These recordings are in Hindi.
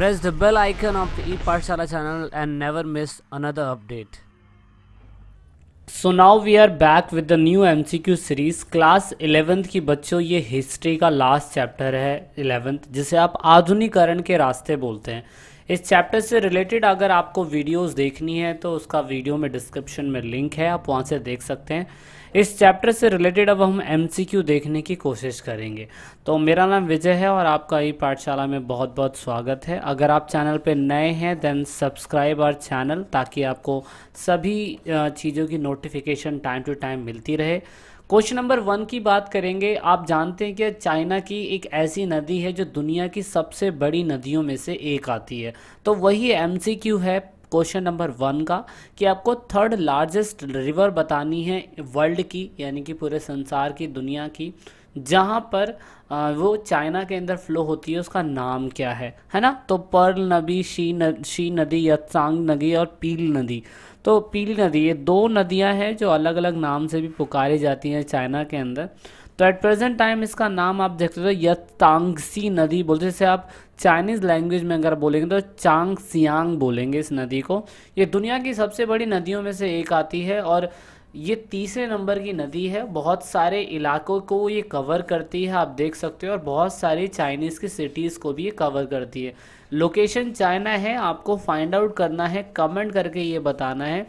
Press the bell icon of the eParshala channel and never miss another update. So now we are back with the new M C Q series class eleventh की बच्चों ये हिस्ट्री का लास्ट चैप्टर है इलेवेंथ जिसे आप आधुनिकरण के रास्ते बोलते हैं इस चैप्टर से रिलेटेड अगर आपको वीडियोज़ देखनी है तो उसका वीडियो में डिस्क्रिप्शन में लिंक है आप वहाँ से देख सकते हैं इस चैप्टर से रिलेटेड अब हम एमसीक्यू देखने की कोशिश करेंगे तो मेरा नाम विजय है और आपका ई पाठशाला में बहुत बहुत स्वागत है अगर आप चैनल पर नए हैं देन सब्सक्राइब आवर चैनल ताकि आपको सभी चीज़ों की नोटिफिकेशन टाइम टू टाइम मिलती रहे क्वेश्चन नंबर वन की बात करेंगे आप जानते हैं कि चाइना की एक ऐसी नदी है जो दुनिया की सबसे बड़ी नदियों में से एक आती है तो वही एमसीक्यू है क्वेश्चन नंबर वन का कि आपको थर्ड लार्जेस्ट रिवर बतानी है वर्ल्ड की यानी कि पूरे संसार की दुनिया की जहाँ पर वो चाइना के अंदर फ्लो होती है उसका नाम क्या है है ना तो पर्ल नबी शी न शी नदी यत्सांग नदी और पील नदी तो पील नदी ये दो नदियाँ हैं जो अलग अलग नाम से भी पुकारी जाती हैं चाइना के अंदर तो एट प्रेजेंट टाइम इसका नाम आप देख सकते हो यतांगसी नदी बोलते जैसे आप चाइनीज़ लैंग्वेज में अगर बोलेंगे तो चांग सियांग बोलेंगे इस नदी को ये दुनिया की सबसे बड़ी नदियों में से एक आती है और ये तीसरे नंबर की नदी है बहुत सारे इलाकों को ये कवर करती है आप देख सकते हो और बहुत सारी चाइनीज़ की सिटीज़ को भी ये कवर करती है लोकेशन चाइना है आपको फाइंड आउट करना है कमेंट करके ये बताना है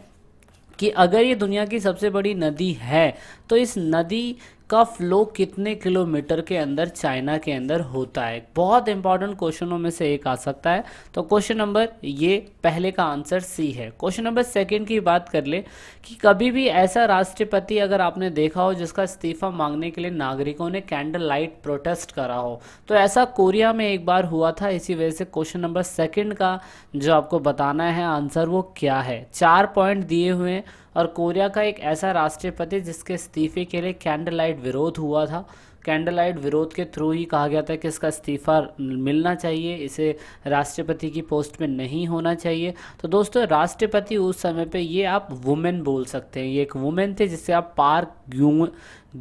कि अगर ये दुनिया की सबसे बड़ी नदी है तो इस नदी का फ्लो कितने किलोमीटर के अंदर चाइना के अंदर होता है बहुत इंपॉर्टेंट क्वेश्चनों में से एक आ सकता है तो क्वेश्चन नंबर ये पहले का आंसर सी है क्वेश्चन नंबर सेकंड की बात कर ले कि कभी भी ऐसा राष्ट्रपति अगर आपने देखा हो जिसका इस्तीफा मांगने के लिए नागरिकों ने कैंडल लाइट प्रोटेस्ट करा हो तो ऐसा कोरिया में एक बार हुआ था इसी वजह से क्वेश्चन नंबर सेकेंड का जो आपको बताना है आंसर वो क्या है चार पॉइंट दिए हुए हैं और कोरिया का एक ऐसा राष्ट्रपति जिसके इस्तीफे के लिए कैंडल लाइट विरोध हुआ था कैंडल लाइट विरोध के थ्रू ही कहा गया था कि इसका इस्तीफ़ा मिलना चाहिए इसे राष्ट्रपति की पोस्ट में नहीं होना चाहिए तो दोस्तों राष्ट्रपति उस समय पे ये आप वुमेन बोल सकते हैं ये एक वुमेन थे जिसे आप पार्क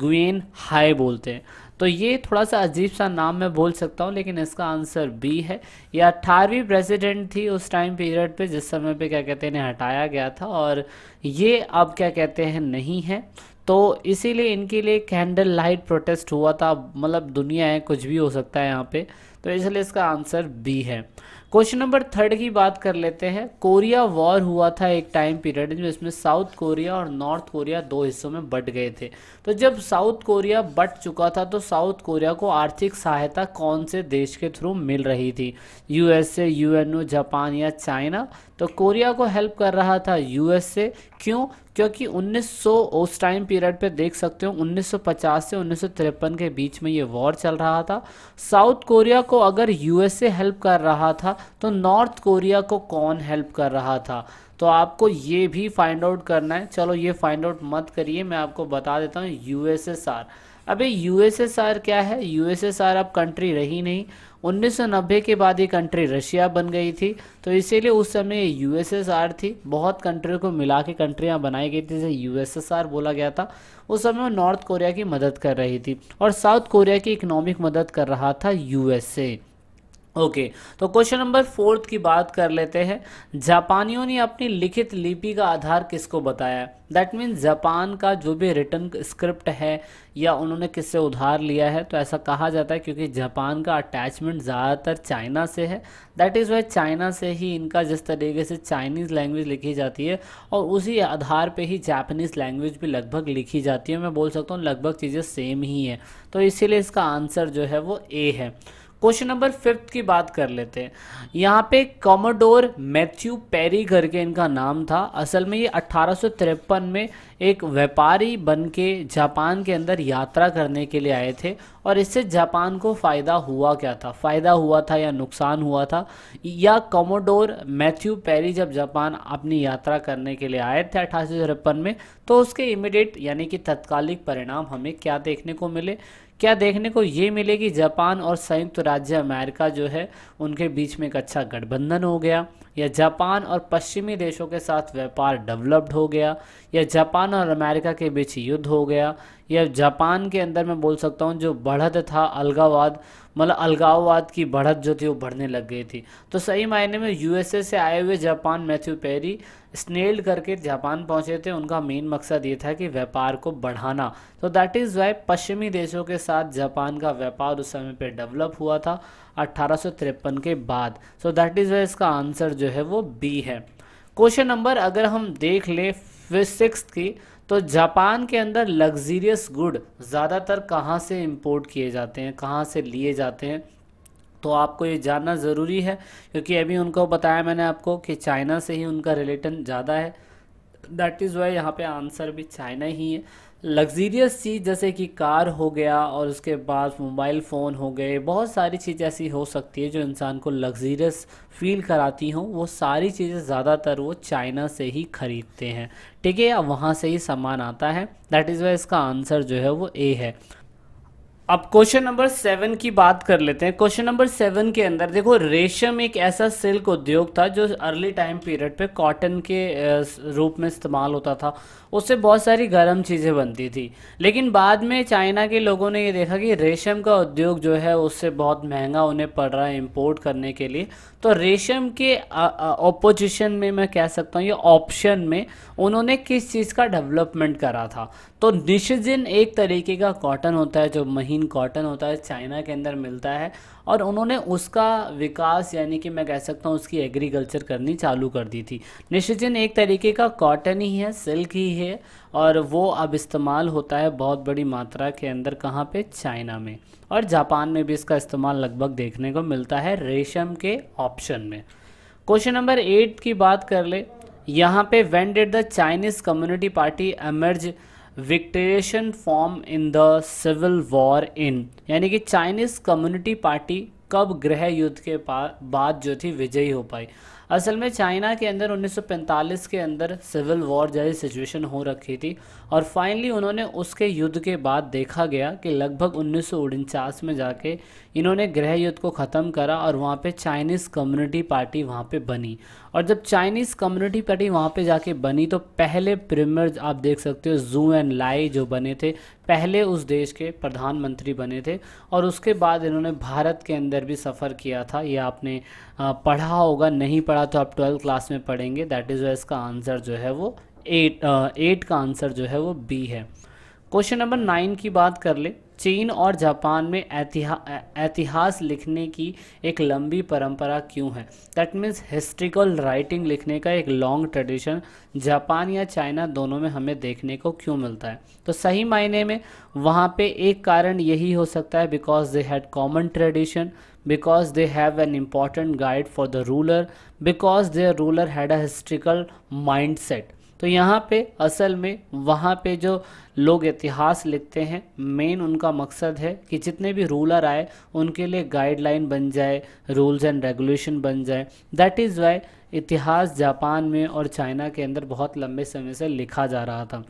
गुएन हाई बोलते हैं तो ये थोड़ा सा अजीब सा नाम मैं बोल सकता हूँ लेकिन इसका आंसर बी है ये अट्ठारहवीं प्रेसिडेंट थी उस टाइम पीरियड पे जिस समय पे क्या कहते हैं इन्हें हटाया गया था और ये अब क्या कहते हैं नहीं है तो इसीलिए इनके लिए कैंडल लाइट प्रोटेस्ट हुआ था मतलब दुनिया है कुछ भी हो सकता है यहाँ पे तो इसलिए इसका आंसर बी है क्वेश्चन नंबर थर्ड की बात कर लेते हैं कोरिया वॉर हुआ था एक टाइम पीरियड में इसमें साउथ कोरिया और नॉर्थ कोरिया दो हिस्सों में बट गए थे तो जब साउथ कोरिया बट चुका था तो साउथ कोरिया को आर्थिक सहायता कौन से देश के थ्रू मिल रही थी यूएसए यूएनओ जापान या चाइना तो कोरिया को हेल्प कर रहा था यूएसए क्यों क्योंकि 1900 उस टाइम पीरियड पे देख सकते हो 1950 से उन्नीस के बीच में ये वॉर चल रहा था साउथ कोरिया को अगर यूएसए हेल्प कर रहा था तो नॉर्थ कोरिया को कौन हेल्प कर रहा था तो आपको ये भी फाइंड आउट करना है चलो ये फाइंड आउट मत करिए मैं आपको बता देता हूँ यूएसएसआर अबे यूएसएसआर क्या है यूएसएसआर अब कंट्री रही नहीं 1990 के बाद ये कंट्री रशिया बन गई थी तो इसीलिए उस समय यूएसएसआर थी बहुत कंट्री को मिला के कंट्रियाँ बनाई गई थी जिसे यूएसएसआर बोला गया था उस समय नॉर्थ कोरिया की मदद कर रही थी और साउथ कोरिया की इकोनॉमिक मदद कर रहा था यूएसए ओके okay, तो क्वेश्चन नंबर फोर्थ की बात कर लेते हैं जापानियों ने अपनी लिखित लिपि का आधार किसको बताया दैट मीन्स जापान का जो भी रिटर्न स्क्रिप्ट है या उन्होंने किससे उधार लिया है तो ऐसा कहा जाता है क्योंकि जापान का अटैचमेंट ज़्यादातर चाइना से है दैट इज़ वाई चाइना से ही इनका जिस तरीके से चाइनीज़ लैंग्वेज लिखी जाती है और उसी आधार पे ही जापानीज़ लैंग्वेज भी लगभग लिखी जाती है मैं बोल सकता हूँ लगभग चीज़ें सेम ही हैं तो इसीलिए इसका आंसर जो है वो ए है क्वेश्चन नंबर फिफ्थ की बात कर लेते हैं यहाँ पे कॉमोडोर मैथ्यू पेरी करके इनका नाम था असल में ये अट्ठारह में एक व्यापारी बन के जापान के अंदर यात्रा करने के लिए आए थे और इससे जापान को फ़ायदा हुआ क्या था फ़ायदा हुआ था या नुकसान हुआ था या कॉमोडोर मैथ्यू पेरी जब जापान अपनी यात्रा करने के लिए आए थे अठारह में तो उसके इमिडिएट यानी कि तत्कालिक परिणाम हमें क्या देखने को मिले क्या देखने को ये मिले कि जापान और संयुक्त राज्य अमेरिका जो है उनके बीच में एक अच्छा गठबंधन हो गया या जापान और पश्चिमी देशों के साथ व्यापार डेवलप्ड हो गया या जापान जापान और अमेरिका के बीच युद्ध हो गया या जापान के अंदर मैं बोल सकता हूँ जो बढ़त था अलगाववाद मतलब अलगाववाद की बढ़त जो थी वो बढ़ने लग गई थी तो सही मायने में यूएसए से आए हुए जापान मैथ्यू पेरी स्नेल करके जापान पहुंचे थे उनका मेन मकसद ये था कि व्यापार को बढ़ाना तो दैट इज़ वाई पश्चिमी देशों के साथ जापान का व्यापार उस समय पे डेवलप हुआ था अट्ठारह के बाद सो दैट इज़ वाई इसका आंसर जो है वो बी है क्वेश्चन नंबर अगर हम देख लें फिर सिक्स की तो जापान के अंदर लग्जीरियस गुड ज़्यादातर कहाँ से इम्पोर्ट किए जाते हैं कहाँ से लिए जाते हैं तो आपको ये जानना ज़रूरी है क्योंकि अभी उनको बताया मैंने आपको कि चाइना से ही उनका रिलेटन ज़्यादा है दैट इज़ वाई यहाँ पे आंसर भी चाइना ही है लग्जीरियस चीज़ जैसे कि कार हो गया और उसके बाद मोबाइल फ़ोन हो गए बहुत सारी चीज़ ऐसी हो सकती है जो इंसान को लग्जीरियस फील कराती हों वो सारी चीज़ें ज़्यादातर वो चाइना से ही ख़रीदते हैं ठीक है या वहाँ से ही सामान आता है दैट इज़ वाई इसका आंसर जो है वो ए है अब क्वेश्चन नंबर सेवन की बात कर लेते हैं क्वेश्चन नंबर सेवन के अंदर देखो रेशम एक ऐसा सिल्क उद्योग था जो अर्ली टाइम पीरियड पे कॉटन के रूप में इस्तेमाल होता था उससे बहुत सारी गर्म चीज़ें बनती थी लेकिन बाद में चाइना के लोगों ने ये देखा कि रेशम का उद्योग जो है उससे बहुत महंगा उन्हें पड़ रहा है इम्पोर्ट करने के लिए तो रेशम के ऑपोजिशन में मैं कह सकता हूँ ये ऑप्शन में उन्होंने किस चीज़ का डेवलपमेंट करा था तो निशिन एक तरीके का कॉटन होता है जो महीन कॉटन होता है चाइना के अंदर मिलता है और उन्होंने उसका विकास यानी कि मैं कह सकता हूँ उसकी एग्रीकल्चर करनी चालू कर दी थी निश्चित एक तरीके का कॉटन ही है सिल्क ही है और वो अब इस्तेमाल होता है बहुत बड़ी मात्रा के अंदर कहाँ पे चाइना में और जापान में भी इसका इस्तेमाल लगभग देखने को मिलता है रेशम के ऑप्शन में क्वेश्चन नंबर एट की बात कर ले यहाँ पे when the Chinese community party emerge victorious from in the civil war in यानी कि चाइनीज़ कम्युनिटी पार्टी कब गृह युद्ध के बाद जो थी विजयी हो पाई असल में चाइना के अंदर 1945 के अंदर सिविल वॉर जैसी सिचुएशन हो रखी थी और फाइनली उन्होंने उसके युद्ध के बाद देखा गया कि लगभग उन्नीस में जाके इन्होंने गृह युद्ध को ख़त्म करा और वहाँ पे चाइनीज़ कम्युनिटी पार्टी वहाँ पे बनी और जब चाइनीज़ कम्युनिटी पार्टी वहाँ पे जाके बनी तो पहले प्रीमियर आप देख सकते हो जू एंड लाई जो बने थे पहले उस देश के प्रधानमंत्री बने थे और उसके बाद इन्होंने भारत के अंदर भी सफ़र किया था ये आपने पढ़ा होगा नहीं पढ़ा तो आप ट्वेल्थ क्लास में पढ़ेंगे दैट इज़ इसका आंसर जो है वो एट एट का आंसर जो है वो बी है क्वेश्चन नंबर नाइन की बात कर ले चीन और जापान में इतिहास लिखने की एक लंबी परंपरा क्यों है दैट मीन्स हिस्ट्रिकल राइटिंग लिखने का एक लॉन्ग ट्रेडिशन जापान या चाइना दोनों में हमें देखने को क्यों मिलता है तो सही मायने में वहाँ पे एक कारण यही हो सकता है because they had common tradition because they have an important guide for the ruler because their ruler had a historical mindset तो यहाँ पे असल में वहाँ पे जो लोग इतिहास लिखते हैं मेन उनका मकसद है कि जितने भी रूलर आए उनके लिए गाइडलाइन बन जाए रूल्स एंड रेगुलेशन बन जाए दैट इज़ वाई इतिहास जापान में और चाइना के अंदर बहुत लंबे समय से लिखा जा रहा था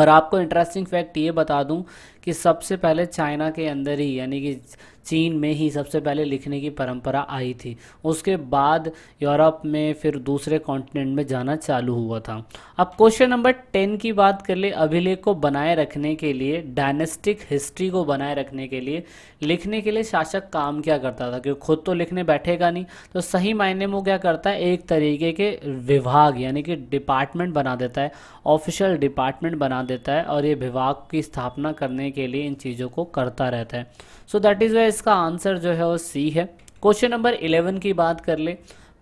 और आपको इंटरेस्टिंग फैक्ट ये बता दूं कि सबसे पहले चाइना के अंदर ही यानी कि चीन में ही सबसे पहले लिखने की परंपरा आई थी उसके बाद यूरोप में फिर दूसरे कॉन्टिनेंट में जाना चालू हुआ था अब क्वेश्चन नंबर टेन की बात कर ले अभिलेख को बनाए रखने के लिए डायनेस्टिक हिस्ट्री को बनाए रखने के लिए लिखने के लिए शासक काम क्या करता था क्योंकि खुद तो लिखने बैठेगा नहीं तो सही मायने में वो क्या करता है एक तरीके के विभाग यानी कि डिपार्टमेंट बना देता है ऑफिशियल डिपार्टमेंट बना देता है और ये विभाग की स्थापना करने करने के लिए इन चीज़ों को करता रहता है सो दैट इज़ वाई इसका आंसर जो है वो सी है क्वेश्चन नंबर इलेवन की बात कर ले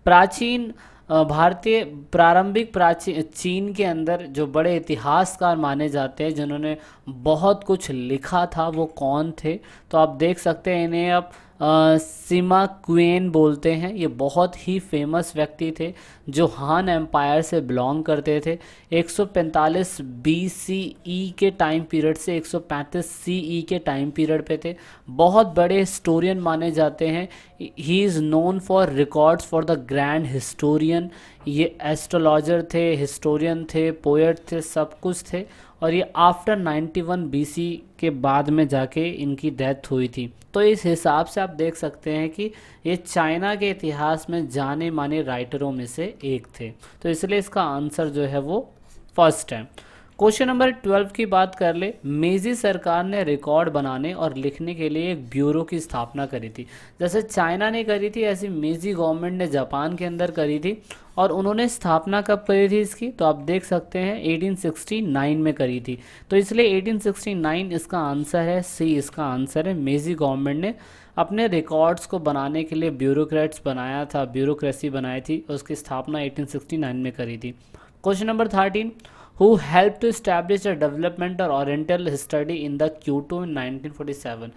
प्राचीन भारतीय प्रारंभिक प्राचीन चीन के अंदर जो बड़े इतिहासकार माने जाते हैं जिन्होंने बहुत कुछ लिखा था वो कौन थे तो आप देख सकते हैं इन्हें आप सीमा क्वेन बोलते हैं ये बहुत ही फेमस व्यक्ति थे जो हान एम्पायर से बिलोंग करते थे 145 बीसीई e के टाइम पीरियड से 135 सीई e के टाइम पीरियड पे थे बहुत बड़े हिस्टोरियन माने जाते हैं he is known for records for the grand historian ये एस्ट्रोलॉजर थे हिस्टोरियन थे पोएट थे सब कुछ थे और ये आफ्टर 91 वन के बाद में जाके इनकी डेथ हुई थी तो इस हिसाब से आप देख सकते हैं कि ये चाइना के इतिहास में जाने माने राइटरों में से एक थे तो इसलिए इसका आंसर जो है वो फर्स्ट है क्वेश्चन नंबर ट्वेल्व की बात कर ले मेजी सरकार ने रिकॉर्ड बनाने और लिखने के लिए एक ब्यूरो की स्थापना करी थी जैसे चाइना ने करी थी ऐसी मेजी गवर्नमेंट ने जापान के अंदर करी थी और उन्होंने स्थापना कब करी थी इसकी तो आप देख सकते हैं 1869 में करी थी तो इसलिए 1869 इसका आंसर है सी इसका आंसर है मेजी गवर्नमेंट ने अपने रिकॉर्ड्स को बनाने के लिए ब्यूरोक्रेट्स बनाया था ब्यूरोक्रेसी बनाई थी उसकी स्थापना नाइन में करी थी question number thirteen who helped to establish the development or Oriental study in the Kyoto in 1947.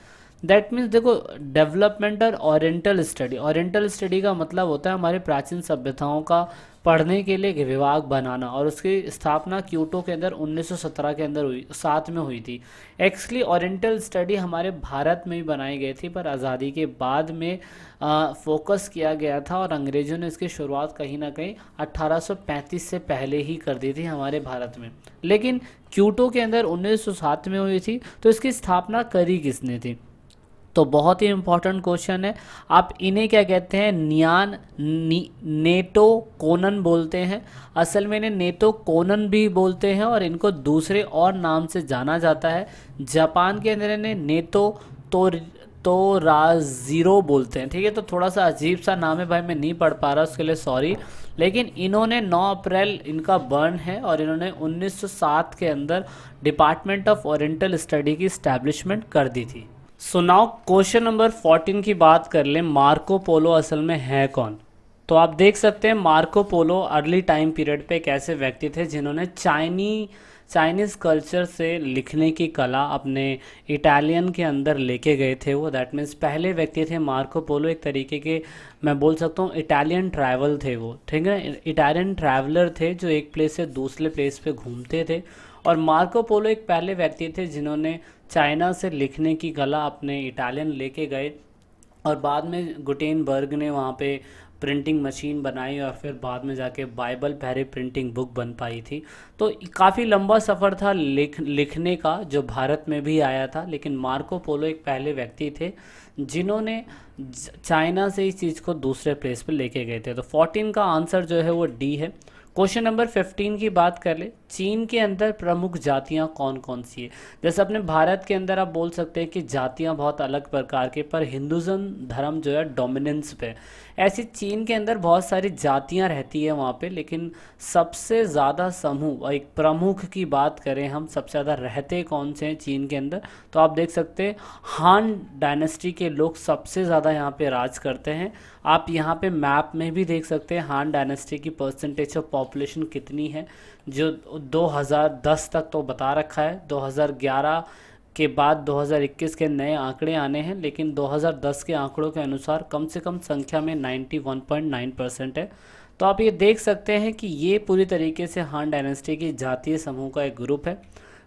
That means देखो डेवलपमेंट और ओरिएंटल स्टडी ओरिएंटल स्टडी का मतलब होता है हमारे प्राचीन सभ्यताओं का पढ़ने के लिए एक विभाग बनाना और उसकी स्थापना क्यूटो के अंदर 1917 के अंदर हुई साथ में हुई थी एक्चुअली ओरिएंटल स्टडी हमारे भारत में ही बनाई गई थी पर आज़ादी के बाद में आ, फोकस किया गया था और अंग्रेज़ों ने इसकी शुरुआत कहीं ना कहीं 1835 से पहले ही कर दी थी हमारे भारत में लेकिन क्यूटो के अंदर 1907 में हुई थी तो इसकी स्थापना करी किसने थी तो बहुत ही इंपॉर्टेंट क्वेश्चन है आप इन्हें क्या कहते हैं नियान नी, नेटो कोनन बोलते हैं असल में इन्हें नेटो कोनन भी बोलते हैं और इनको दूसरे और नाम से जाना जाता है जापान के अंदर इन्हें नेटो तो तो राजीरो बोलते हैं ठीक है तो थोड़ा सा अजीब सा नाम है भाई मैं नहीं पढ़ पा रहा उसके लिए सॉरी लेकिन इन्होंने 9 अप्रैल इनका बर्न है और इन्होंने 1907 के अंदर डिपार्टमेंट ऑफ ओरिएंटल स्टडी की इस्टेब्लिशमेंट कर दी थी सो नाउ क्वेश्चन नंबर 14 की बात कर लें मार्को पोलो असल में है कौन तो आप देख सकते हैं Marco Polo early time period पे एक ऐसे व्यक्ति थे जिन्होंने चाइनी चाइनीज़ कल्चर से लिखने की कला अपने इटालियन के अंदर लेके गए थे वो दैट मीन्स पहले व्यक्ति थे मार्को पोलो एक तरीके के मैं बोल सकता हूँ इटालियन ट्रैवल थे वो ठीक है इटालियन ट्रैवलर थे जो एक प्लेस से दूसरे प्लेस पे घूमते थे और मार्को पोलो एक पहले व्यक्ति थे जिन्होंने चाइना से लिखने की कला अपने इटालियन लेके गए और बाद में गुटेनबर्ग ने वहाँ पे प्रिंटिंग मशीन बनाई और फिर बाद में जाके बाइबल पहले प्रिंटिंग बुक बन पाई थी तो काफ़ी लंबा सफ़र था लिख लिखने का जो भारत में भी आया था लेकिन मार्को पोलो एक पहले व्यक्ति थे जिन्होंने चाइना से इस चीज़ को दूसरे प्लेस पर लेके गए थे तो 14 का आंसर जो है वो डी है क्वेश्चन नंबर 15 की बात कर ले चीन के अंदर प्रमुख जातियां कौन कौन सी है जैसे अपने भारत के अंदर आप बोल सकते हैं कि जातियां बहुत अलग प्रकार के पर हिंदुज़म धर्म जो है डोमिनेंस पे ऐसी चीन के अंदर बहुत सारी जातियाँ रहती है वहाँ पे लेकिन सबसे ज़्यादा समूह एक प्रमुख की बात करें हम सबसे ज़्यादा रहते कौन से हैं चीन के अंदर तो आप देख सकते हैं हान डायनेस्टी के लोग सबसे ज़्यादा यहाँ पे राज करते हैं आप यहाँ पे मैप में भी देख सकते हैं हान डायनेस्टी की परसेंटेज ऑफ पॉपुलेशन कितनी है जो दो तक तो बता रखा है दो के बाद 2021 के नए आंकड़े आने हैं लेकिन 2010 के आंकड़ों के अनुसार कम से कम संख्या में 91.9 परसेंट है तो आप ये देख सकते हैं कि ये पूरी तरीके से हान डायनेस्टी की जातीय समूह का एक ग्रुप है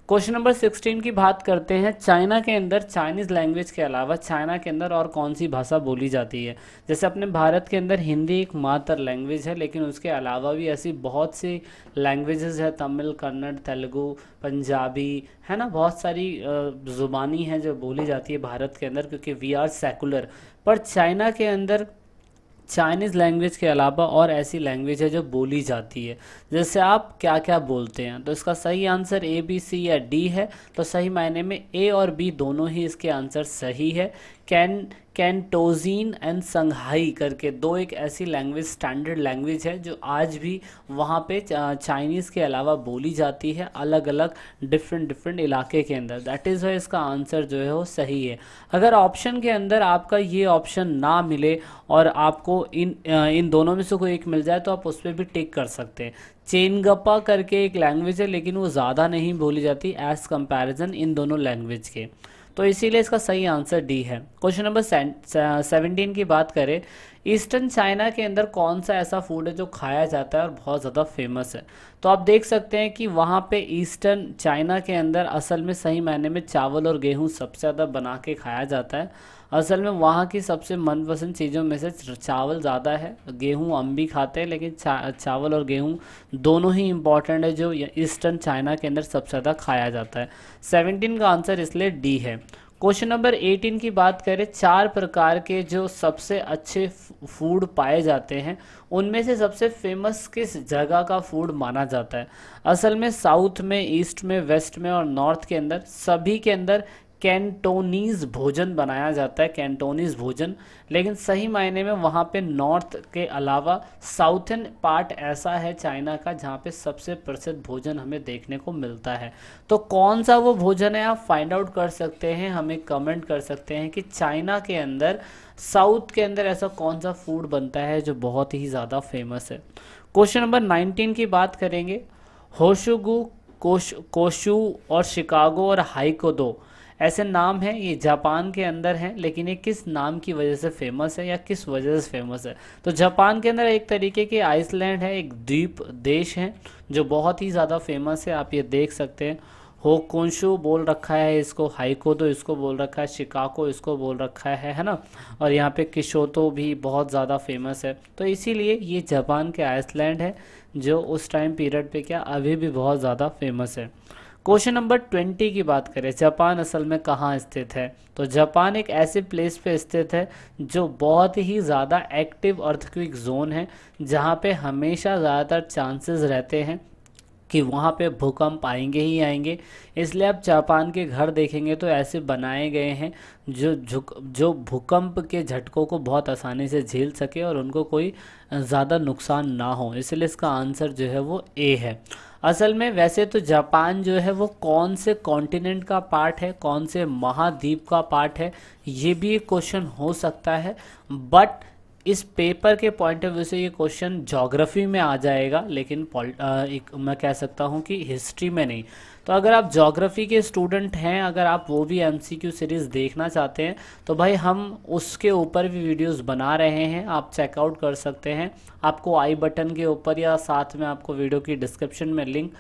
क्वेश्चन नंबर सिक्सटीन की बात करते हैं चाइना के अंदर चाइनीज़ लैंग्वेज के अलावा चाइना के अंदर और कौन सी भाषा बोली जाती है जैसे अपने भारत के अंदर हिंदी एक मात्र लैंग्वेज है लेकिन उसके अलावा भी ऐसी बहुत सी लैंग्वेजेस है तमिल कन्नड़ तेलुगु पंजाबी है ना बहुत सारी ज़ुबानी हैं जो बोली जाती है भारत के अंदर क्योंकि वी आर सेकुलर पर चाइना के अंदर चाइनीज़ लैंग्वेज के अलावा और ऐसी लैंग्वेज है जो बोली जाती है जैसे आप क्या क्या बोलते हैं तो इसका सही आंसर ए बी सी या डी है तो सही मायने में ए और बी दोनों ही इसके आंसर सही है कैन कैंटोजीन एंड संघाई करके दो एक ऐसी लैंग्वेज स्टैंडर्ड लैंग्वेज है जो आज भी वहाँ पे चाइनीज़ के अलावा बोली जाती है अलग अलग डिफरेंट डिफरेंट इलाके के अंदर दैट इज़ वाई इसका आंसर जो है वो सही है अगर ऑप्शन के अंदर आपका ये ऑप्शन ना मिले और आपको इन इन दोनों में से कोई एक मिल जाए तो आप उस पर भी टिक कर सकते हैं चेनगप्पा करके एक लैंग्वेज है लेकिन वो ज़्यादा नहीं बोली जाती एज़ कंपेरिजन इन दोनों लैंग्वेज के तो इसीलिए इसका सही आंसर डी है क्वेश्चन नंबर सेवनटीन की बात करें ईस्टर्न चाइना के अंदर कौन सा ऐसा फूड है जो खाया जाता है और बहुत ज़्यादा फेमस है तो आप देख सकते हैं कि वहाँ पे ईस्टर्न चाइना के अंदर असल में सही मायने में चावल और गेहूँ सबसे ज़्यादा बना के खाया जाता है असल में वहाँ की सबसे मनपसंद चीज़ों में से चावल ज़्यादा है गेहूँ हम भी खाते हैं लेकिन चा, चावल और गेहूँ दोनों ही इम्पॉर्टेंट है जो ईस्टर्न चाइना के अंदर सबसे ज़्यादा खाया जाता है सेवनटीन का आंसर इसलिए डी है क्वेश्चन नंबर 18 की बात करें चार प्रकार के जो सबसे अच्छे फूड पाए जाते हैं उनमें से सबसे फेमस किस जगह का फूड माना जाता है असल में साउथ में ईस्ट में वेस्ट में और नॉर्थ के अंदर सभी के अंदर कैंटोनीज भोजन बनाया जाता है कैंटोनीज भोजन लेकिन सही मायने में वहाँ पे नॉर्थ के अलावा साउथन पार्ट ऐसा है चाइना का जहाँ पे सबसे प्रसिद्ध भोजन हमें देखने को मिलता है तो कौन सा वो भोजन है आप फाइंड आउट कर सकते हैं हमें कमेंट कर सकते हैं कि चाइना के अंदर साउथ के अंदर ऐसा कौन सा फूड बनता है जो बहुत ही ज़्यादा फेमस है क्वेश्चन नंबर नाइनटीन की बात करेंगे होशुगु कोश कोशु और शिकागो और हाइको दो ऐसे नाम हैं ये जापान के अंदर हैं लेकिन ये किस नाम की वजह से फेमस है या किस वजह से फेमस है तो जापान के अंदर एक तरीके के आइसलैंड है एक द्वीप देश है जो बहुत ही ज़्यादा फेमस है आप ये देख सकते हैं होकोंशु बोल रखा है इसको हाइको तो इसको बोल रखा है शिकाको इसको बोल रखा है है ना और यहाँ पे किशोतो भी बहुत ज़्यादा फेमस है तो इसीलिए ये जापान के आइसलैंड है जो उस टाइम पीरियड पे क्या अभी भी बहुत ज़्यादा फेमस है क्वेश्चन नंबर ट्वेंटी की बात करें जापान असल में कहाँ स्थित है तो जापान एक ऐसे प्लेस पे स्थित है जो बहुत ही ज़्यादा एक्टिव अर्थक्विक जोन है जहाँ पे हमेशा ज़्यादातर चांसेस रहते हैं कि वहाँ पे भूकंप आएंगे ही आएंगे इसलिए आप जापान के घर देखेंगे तो ऐसे बनाए गए हैं जो झुक जो भूकंप के झटकों को बहुत आसानी से झेल सके और उनको कोई ज़्यादा नुकसान ना हो इसलिए इसका आंसर जो है वो ए है असल में वैसे तो जापान जो है वो कौन से कॉन्टिनेंट का पार्ट है कौन से महाद्वीप का पार्ट है ये भी एक क्वेश्चन हो सकता है बट इस पेपर के पॉइंट ऑफ व्यू से ये क्वेश्चन जोग्राफी में आ जाएगा लेकिन एक मैं कह सकता हूँ कि हिस्ट्री में नहीं तो अगर आप जोग्राफ़ी के स्टूडेंट हैं अगर आप वो भी एम सीरीज़ देखना चाहते हैं तो भाई हम उसके ऊपर भी वीडियोज़ बना रहे हैं आप चेकआउट कर सकते हैं आपको आई बटन के ऊपर या साथ में आपको वीडियो की डिस्क्रिप्शन में लिंक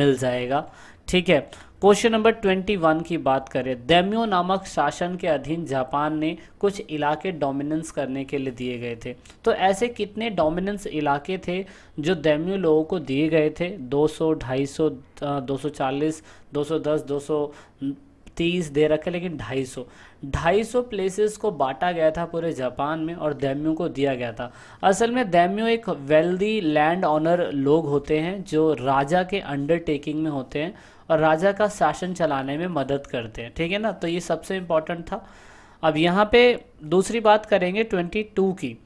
मिल जाएगा ठीक है क्वेश्चन नंबर ट्वेंटी वन की बात करें दैम्यो नामक शासन के अधीन जापान ने कुछ इलाके डोमिनेंस करने के लिए दिए गए थे तो ऐसे कितने डोमिनेंस इलाके थे जो दैम्यो लोगों को दिए गए थे 200, दस दो सौ तीस दे रखे लेकिन 250 250 प्लेसेस को बांटा गया था पूरे जापान में और दैम्यो को दिया गया था असल में दैम्यो एक वेल्दी लैंड ऑनर लोग होते हैं जो राजा के अंडरटेकिंग में होते हैं और राजा का शासन चलाने में मदद करते हैं ठीक है ना तो ये सबसे इम्पॉर्टेंट था अब यहाँ पे दूसरी बात करेंगे ट्वेंटी टू की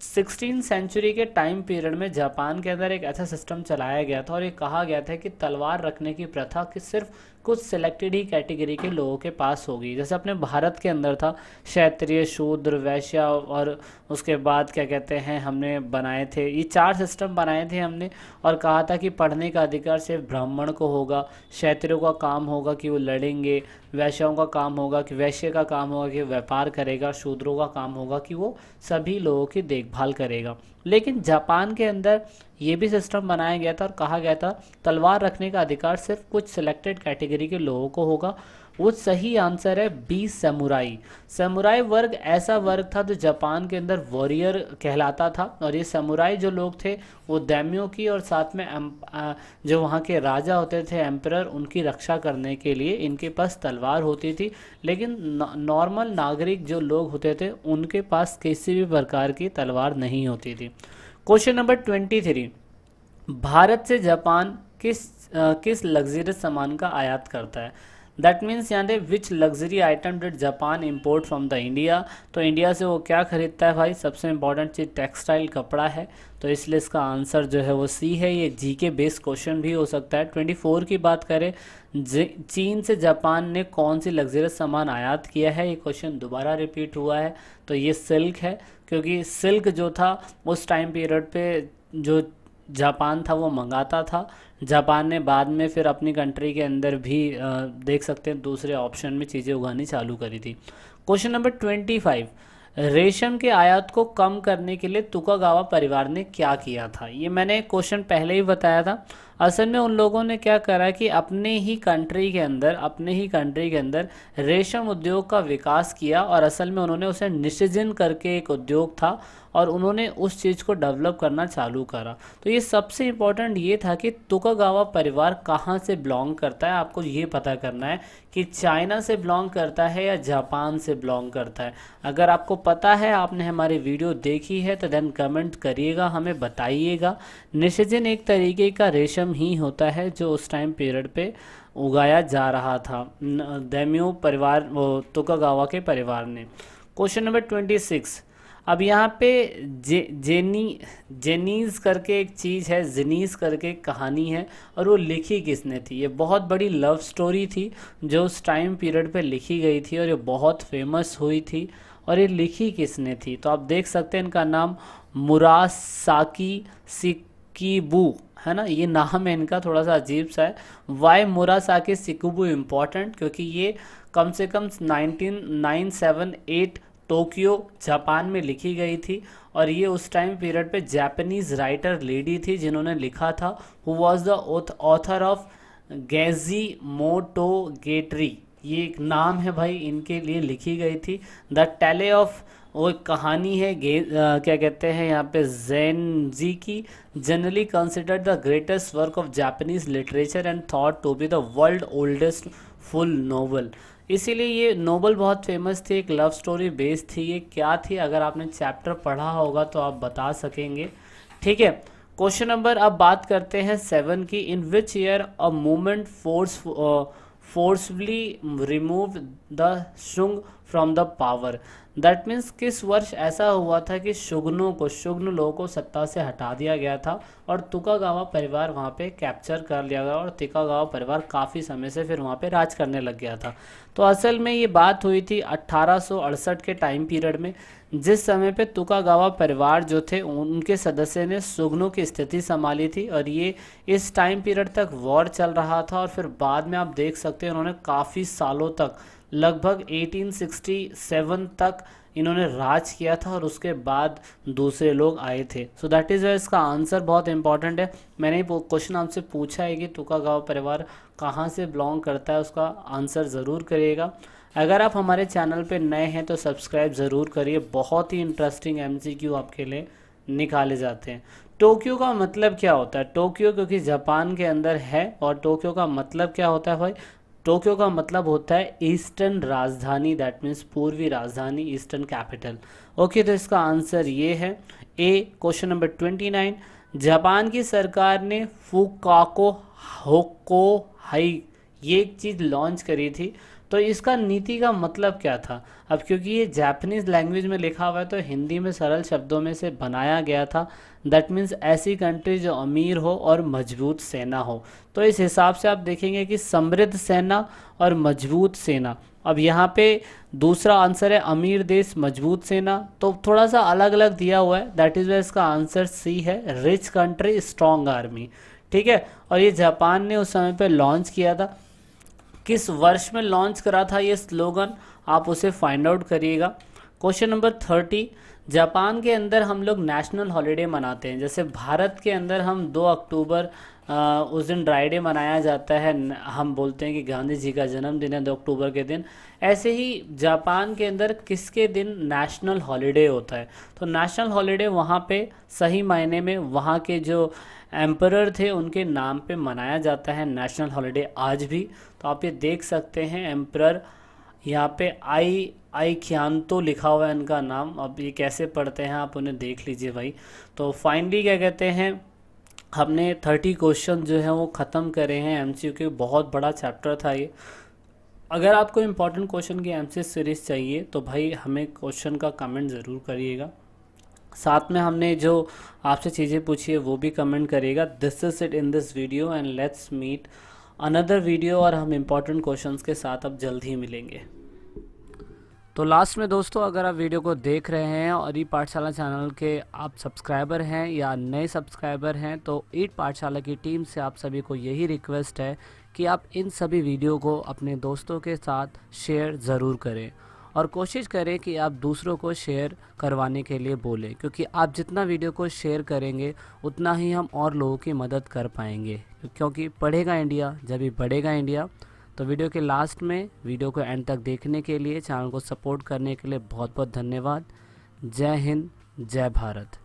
सिक्सटीन सेंचुरी के टाइम पीरियड में जापान के अंदर एक ऐसा सिस्टम चलाया गया था और ये कहा गया था कि तलवार रखने की प्रथा कि सिर्फ कुछ सिलेक्टेड ही कैटेगरी के लोगों के पास होगी जैसे अपने भारत के अंदर था क्षेत्रीय शूद्र वैश्य और उसके बाद क्या कहते हैं हमने बनाए थे ये चार सिस्टम बनाए थे हमने और कहा था कि पढ़ने का अधिकार सिर्फ ब्राह्मण को होगा क्षेत्रियों का काम होगा कि वो लड़ेंगे वैश्यों का काम होगा कि वैश्य का काम होगा कि व्यापार करेगा शूद्रों का काम होगा कि वो सभी लोगों की देखभाल करेगा लेकिन जापान के अंदर ये भी सिस्टम बनाया गया था और कहा गया था तलवार रखने का अधिकार सिर्फ कुछ सिलेक्टेड कैटेगरी के लोगों को होगा वो सही आंसर है बी समुराई समुराई वर्ग ऐसा वर्ग था जो जापान के अंदर वॉरियर कहलाता था और ये समुराई जो लोग थे वो दैमियों की और साथ में जो वहाँ के राजा होते थे एम्पर उनकी रक्षा करने के लिए इनके पास तलवार होती थी लेकिन नॉर्मल नागरिक जो लोग होते थे उनके पास किसी भी प्रकार की तलवार नहीं होती थी question number twenty three Bharat से जापान किस आ, किस लग्जरियस सामान का आयात करता है दैट मीन्स यहाँ पे which luxury item did Japan import from the India तो इंडिया से वो क्या खरीदता है भाई सबसे इम्पोर्टेंट चीज़ टेक्सटाइल कपड़ा है तो इसलिए इसका आंसर जो है वो सी है ये जी के बेस्ड क्वेश्चन भी हो सकता है ट्वेंटी फोर की बात करें चीन से जापान ने कौन सी लग्जरियस सामान आयात किया है ये क्वेश्चन दोबारा रिपीट हुआ है तो ये सिल्क है क्योंकि सिल्क जो था उस टाइम पीरियड पर जो जापान था वो मंगाता था जापान ने बाद में फिर अपनी कंट्री के अंदर भी देख सकते हैं दूसरे ऑप्शन में चीज़ें उगानी चालू करी थी क्वेश्चन नंबर ट्वेंटी फाइव रेशम के आयात को कम करने के लिए तुकागावा परिवार ने क्या किया था ये मैंने क्वेश्चन पहले ही बताया था असल में उन लोगों ने क्या करा कि अपने ही कंट्री के अंदर अपने ही कंट्री के अंदर रेशम उद्योग का विकास किया और असल में उन्होंने उसे निषेजन करके एक उद्योग था और उन्होंने उस चीज़ को डेवलप करना चालू करा तो ये सबसे इम्पोर्टेंट ये था कि तुकागावा परिवार कहाँ से बिलोंग करता है आपको ये पता करना है कि चाइना से बिलोंग करता है या जापान से बिलोंग करता है अगर आपको पता है आपने हमारी वीडियो देखी है तो देन कमेंट करिएगा हमें बताइएगा निषेजन एक तरीके का रेशम सिस्टम ही होता है जो उस टाइम पीरियड पे उगाया जा रहा था दैम्यू परिवार वो तुकागावा के परिवार ने क्वेश्चन नंबर ट्वेंटी सिक्स अब यहाँ पे जे जेनी जेनीज करके एक चीज़ है जेनीज करके कहानी है और वो लिखी किसने थी ये बहुत बड़ी लव स्टोरी थी जो उस टाइम पीरियड पे लिखी गई थी और ये बहुत फेमस हुई थी और ये लिखी किसने थी तो आप देख सकते हैं इनका नाम मुरासाकी सिक्कीबू है ना ये नाम है इनका थोड़ा सा अजीब सा है वाई मुरासाकी सिकुबू इम्पॉर्टेंट क्योंकि ये कम से कम nineteen nine seven eight Tokyo Japan में लिखी गई थी और ये उस टाइम पीरियड पे जापानीज़ राइटर लेडी थी जिन्होंने लिखा था who was the author of गैजी मोटोगेटरी ये एक नाम है भाई इनके लिए लिखी गई थी द टैले ऑफ वो एक कहानी है गे आ, क्या कहते हैं यहाँ पे जैन जी की generally considered the greatest work of Japanese literature and thought to be the world oldest full novel इसीलिए ये नोवल बहुत फेमस थी एक लव स्टोरी बेस्ड थी ये क्या थी अगर आपने चैप्टर पढ़ा होगा तो आप बता सकेंगे ठीक है क्वेश्चन नंबर अब बात करते हैं सेवन की in which year a moment force forcefully remove the शुंग from the power that means किस वर्ष ऐसा हुआ था कि शुगनों को शुग्न लोगों को सत्ता से हटा दिया गया था और तुकागावा परिवार वहाँ पे कैप्चर कर लिया गया और तिकागावा परिवार काफ़ी समय से फिर वहाँ पे राज करने लग गया था तो असल में ये बात हुई थी 1868 के टाइम पीरियड में जिस समय पे तुकागावा परिवार जो थे उनके सदस्य ने सुगनों की स्थिति संभाली थी और ये इस टाइम पीरियड तक वॉर चल रहा था और फिर बाद में आप देख सकते हैं उन्होंने काफ़ी सालों तक लगभग 1867 तक इन्होंने राज किया था और उसके बाद दूसरे लोग आए थे सो दैट इज़ वाई इसका आंसर बहुत इंपॉर्टेंट है मैंने क्वेश्चन आपसे पूछा है कि तुका गाँव परिवार कहाँ से बिलोंग करता है उसका आंसर ज़रूर करिएगा अगर आप हमारे चैनल पे नए हैं तो सब्सक्राइब ज़रूर करिए बहुत ही इंटरेस्टिंग एम आपके लिए निकाले जाते हैं टोक्यो का मतलब क्या होता है टोक्यो क्योंकि जापान के अंदर है और टोक्यो का मतलब क्या होता है भाई टोक्यो का मतलब होता है ईस्टर्न राजधानी दैट मीन्स पूर्वी राजधानी ईस्टर्न कैपिटल ओके तो इसका आंसर ये है A question number twenty nine Japan की सरकार ने फुकाको होको हाई ये एक चीज़ लॉन्च करी थी तो इसका नीति का मतलब क्या था अब क्योंकि ये जापानीज लैंग्वेज में लिखा हुआ है तो हिंदी में सरल शब्दों में से बनाया गया था दैट मीन्स ऐसी कंट्री जो अमीर हो और मजबूत सेना हो तो इस हिसाब से आप देखेंगे कि समृद्ध सेना और मजबूत सेना अब यहाँ पे दूसरा आंसर है अमीर देश मजबूत सेना तो थोड़ा सा अलग अलग दिया हुआ है दैट इज़ वे इसका आंसर सी है रिच कंट्री स्ट्रॉन्ग आर्मी ठीक है और ये जापान ने उस समय पे लॉन्च किया था किस वर्ष में लॉन्च करा था ये स्लोगन आप उसे फाइंड आउट करिएगा क्वेश्चन नंबर थर्टी जापान के अंदर हम लोग नेशनल हॉलीडे मनाते हैं जैसे भारत के अंदर हम 2 अक्टूबर आ, उस दिन ड्राइडे मनाया जाता है हम बोलते हैं कि गांधी जी का जन्मदिन है दो अक्टूबर के दिन ऐसे ही जापान के अंदर किसके दिन नेशनल हॉलीडे होता है तो नेशनल हॉलीडे वहाँ पे सही मायने में वहाँ के जो एम्परर थे उनके नाम पे मनाया जाता है नेशनल हॉलीडे आज भी तो आप ये देख सकते हैं एम्परर यहाँ पे आई आई तो लिखा हुआ है इनका नाम अब ये कैसे पढ़ते हैं आप उन्हें देख लीजिए भाई तो फाइनली क्या कहते हैं हमने थर्टी क्वेश्चन जो है वो ख़त्म करे हैं एम के बहुत बड़ा चैप्टर था ये अगर आपको इम्पोर्टेंट क्वेश्चन की एम सीरीज़ चाहिए तो भाई हमें क्वेश्चन का कमेंट ज़रूर करिएगा साथ में हमने जो आपसे चीज़ें पूछी है वो भी कमेंट करेगा this is it in this video and let's meet another video और हम इम्पॉर्टेंट क्वेश्चंस के साथ अब जल्द ही मिलेंगे तो लास्ट में दोस्तों अगर आप वीडियो को देख रहे हैं और ई पाठशाला चैनल के आप सब्सक्राइबर हैं या नए सब्सक्राइबर हैं तो ईट पाठशाला की टीम से आप सभी को यही रिक्वेस्ट है कि आप इन सभी वीडियो को अपने दोस्तों के साथ शेयर ज़रूर करें और कोशिश करें कि आप दूसरों को शेयर करवाने के लिए बोलें क्योंकि आप जितना वीडियो को शेयर करेंगे उतना ही हम और लोगों की मदद कर पाएंगे क्योंकि पढ़ेगा इंडिया जब भी बढ़ेगा इंडिया तो वीडियो के लास्ट में वीडियो को एंड तक देखने के लिए चैनल को सपोर्ट करने के लिए बहुत बहुत धन्यवाद जय हिंद जय भारत